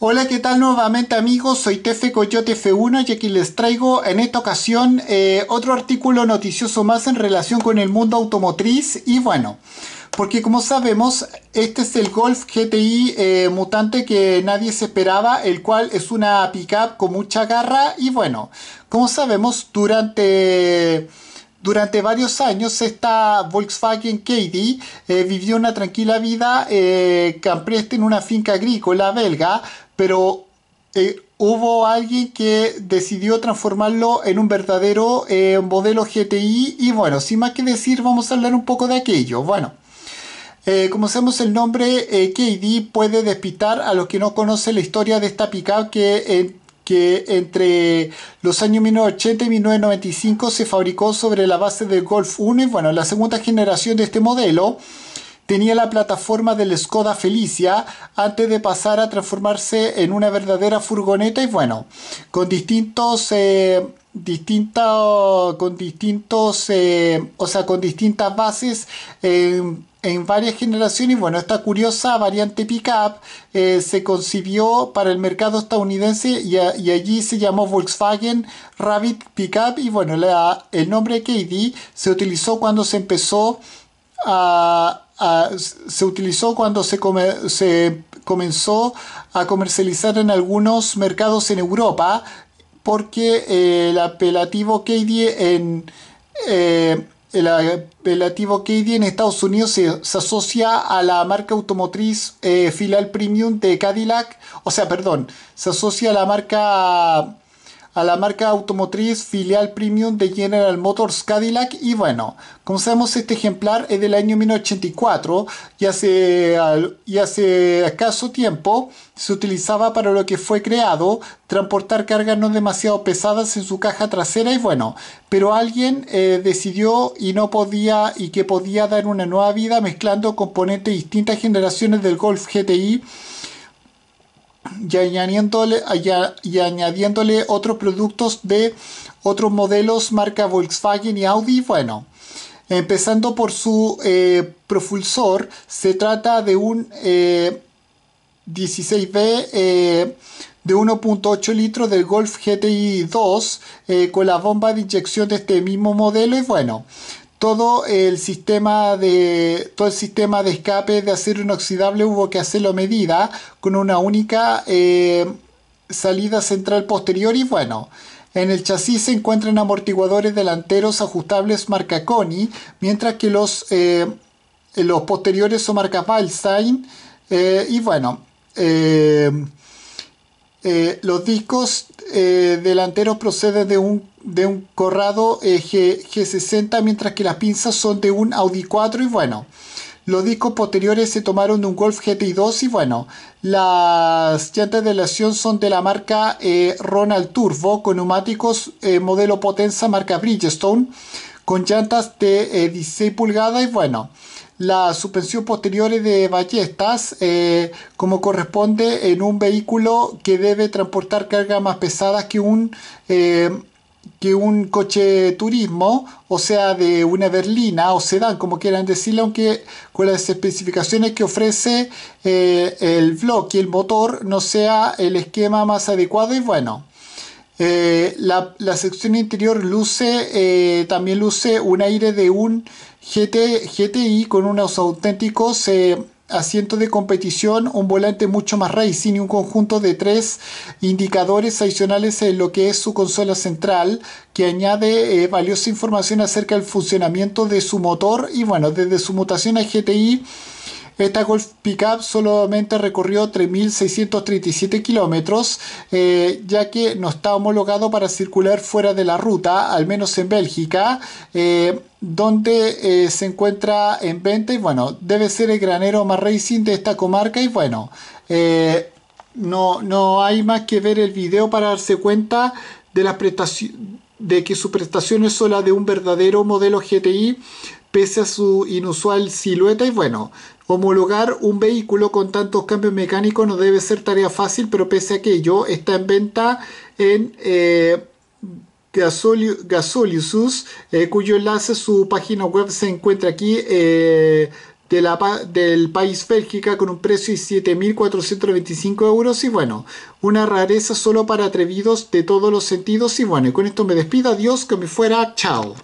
Hola, ¿qué tal nuevamente amigos? Soy Tefe Coyote F1 y aquí les traigo en esta ocasión eh, otro artículo noticioso más en relación con el mundo automotriz y bueno, porque como sabemos, este es el Golf GTI eh, mutante que nadie se esperaba, el cual es una pickup con mucha garra y bueno, como sabemos, durante... Durante varios años esta Volkswagen KD eh, vivió una tranquila vida eh, en una finca agrícola belga, pero eh, hubo alguien que decidió transformarlo en un verdadero eh, modelo GTI y bueno, sin más que decir, vamos a hablar un poco de aquello. Bueno, eh, como sabemos el nombre KD puede despitar a los que no conocen la historia de esta pickup que, entre los años 1980 y 1995 se fabricó sobre la base del Golf 1 bueno, la segunda generación de este modelo tenía la plataforma del Skoda Felicia antes de pasar a transformarse en una verdadera furgoneta y bueno, con distintos... Eh, distintos con distintos eh, o sea con distintas bases en varias generaciones. y Bueno, esta curiosa variante pickup eh, se concibió para el mercado estadounidense y, allí se llamó Volkswagen Rabbit Pickup. Y bueno, el nombre KD se utilizó cuando se empezó se utilizó cuando se, comenzó a comercializar en algunos mercados en Europa porque eh, el apelativo KD en eh, el apelativo KD en Estados Unidos se, asocia a la marca automotriz eh, Filal Premium de Cadillac, o sea, perdón, se asocia a la marca a la marca automotriz filial premium de General Motors Cadillac y bueno, como sabemos este ejemplar es del año 1984 y hace, y hace tiempo se utilizaba para lo que fue creado, transportar cargas no demasiado pesadas en su caja trasera y bueno, pero alguien eh, decidió y no podía y que podía dar una nueva vida mezclando componentes de distintas generaciones del Golf GTI y añadiéndole, y añadiéndole otros productos de otros modelos marca Volkswagen y Audi, bueno, empezando por su eh, propulsor, se trata de un 16B eh, eh, de 1.8 litros del Golf GTI 2 con la bomba de inyección de este mismo modelo y bueno, todo el sistema de todo el sistema de escape de acero inoxidable hubo que hacerlo a medida con una única eh, salida central posterior y bueno en el chasis se encuentran amortiguadores delanteros ajustables marca Coni mientras que los eh, los posteriores son marca Valstein eh, y bueno los discos delanteros proceden de un de un Corrado eh, G, 60 mientras que las pinzas son de un Audi 4 y bueno. Los discos posteriores se tomaron de un Golf GTI2 y bueno, las llantas de aleación son de la marca eh, Ronald Turbo con neumáticos eh, modelo Potenza marca Bridgestone con llantas de 16 pulgadas y bueno, la suspensión posterior es de ballestas como corresponde en un vehículo que debe transportar carga más pesada que un que un coche turismo, o sea, de una berlina o sedán, como quieran decirlo, aunque con las especificaciones que ofrece eh, el bloque y el motor no sea el esquema más adecuado y bueno. Eh, la, la, sección interior luce, eh, también luce un aire de un GT, GTI con unos auténticos asiento de competición, un volante mucho más racing y un conjunto de tres indicadores adicionales en lo que es su consola central, que añade eh, valiosa información acerca del funcionamiento de su motor y bueno, desde su mutación a GTI esta Golf Pickup solamente recorrió 3.637 kilómetros, eh, ya que no está homologado para circular fuera de la ruta, al menos en Bélgica. Eh, donde eh, se encuentra en venta y bueno, debe ser el granero más racing de esta comarca y bueno, no, no hay más que ver el video para darse cuenta de las prestaciones de que su prestación es sola de un verdadero modelo GTI pese a su inusual silueta y bueno, homologar un vehículo con tantos cambios mecánicos no debe ser tarea fácil, pero pese a aquello está en venta en eh, Gasoliusus, eh, cuyo enlace su página web se encuentra aquí. Eh, del país Bélgica con un precio de 7.425 euros y bueno, una rareza solo para atrevidos de todos los sentidos y bueno, y con esto me despido, adiós, que me fuera, chao.